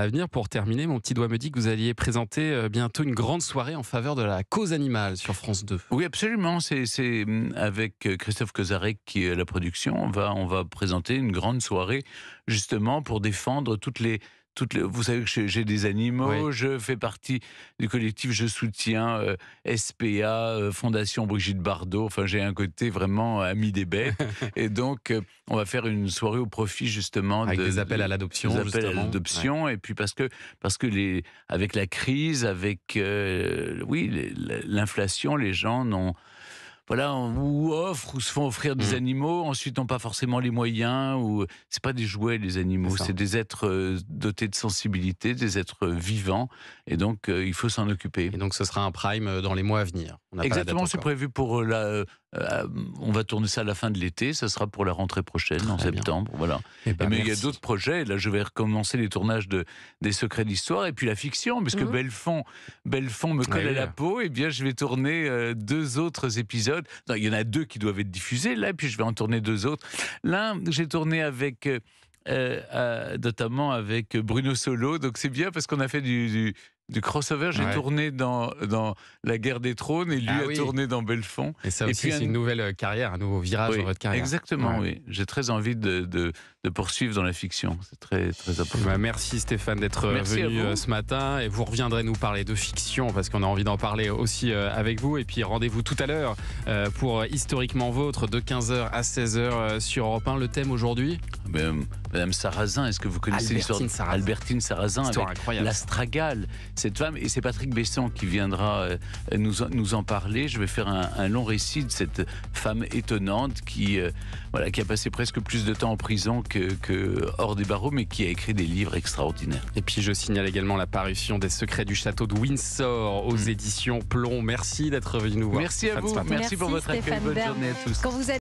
l'avenir. Pour terminer, mon petit doigt me dit que vous alliez présenter euh, bientôt une grande soirée en faveur de la cause animale sur France 2. Oui, absolument. C'est mm, avec euh, Christophe Kozarek qui est à la production. on va présenter une grande soirée justement pour défendre toutes les vous savez que j'ai des animaux, je fais partie du collectif, je soutiens euh, SPA, euh, Fondation Brigitte Bardot, enfin j'ai un côté vraiment ami des bêtes. et donc euh, on va faire une soirée au profit justement avec des appels à l'adoption. Des appels à l'adoption, et puis parce que, parce que les, avec la crise, avec oui, l'inflation, les gens n'ont voilà, ou offrent ou se font offrir des mm. animaux, ensuite n'ont pas forcément les moyens, ou c'est pas des jouets les animaux, c'est des êtres euh, dotés de sensibilité, des êtres euh, vivants, et donc euh, il faut s'en occuper. Et donc ce sera un prime dans les mois à venir. Exactement, c'est prévu pour euh, la. Euh, euh, on va tourner ça à la fin de l'été, ça sera pour la rentrée prochaine, en septembre. Voilà. Eh ben, mais il y a d'autres projets. Là, je vais recommencer les tournages de, des Secrets d'Histoire et puis la fiction, parce que mhm. Bellefond me bah colle à la peau. Et bien, je vais tourner deux autres épisodes. il y en a deux qui doivent être diffusés, là, et puis je vais en tourner deux autres. L'un, j'ai tourné avec. notamment avec Bruno Solo. Donc c'est bien parce qu'on a fait du, du crossover. J'ai tourné dans, dans La Guerre des Trônes et lui ah a tourné dans Bellefond. Et ça et c'est une nouvelle euh, carrière, un nouveau virage dans votre carrière. Exactement, oui. J'ai très envie de, de, poursuivre dans la fiction. C'est très, très important. Bah, merci Stéphane d'être euh, venu euh, ce matin et vous reviendrez nous parler de fiction parce qu'on a envie d'en parler aussi avec vous. Et puis rendez-vous tout à l'heure pour Historiquement Vôtre de 15h à 16h sur Europe 1. Le thème aujourd'hui Madame Sarrazin, est-ce que vous connaissez l'histoire Albertine Sarrazin Albertine avec l'Astragale cette femme. Et c'est Patrick Besson qui viendra euh, nous, nous en parler. Je vais faire un, long récit de cette femme étonnante qui, euh, voilà, qui a passé presque plus de temps en prison que, hors des barreaux, mais qui a écrit des livres extraordinaires. Et puis je signale également l'apparition des Secrets du château de Windsor aux mm. éditions Plomb. Merci d'être venu nous voir. Merci à vous. Merci, pour votre accueil. Bonne journée à tous. Quand vous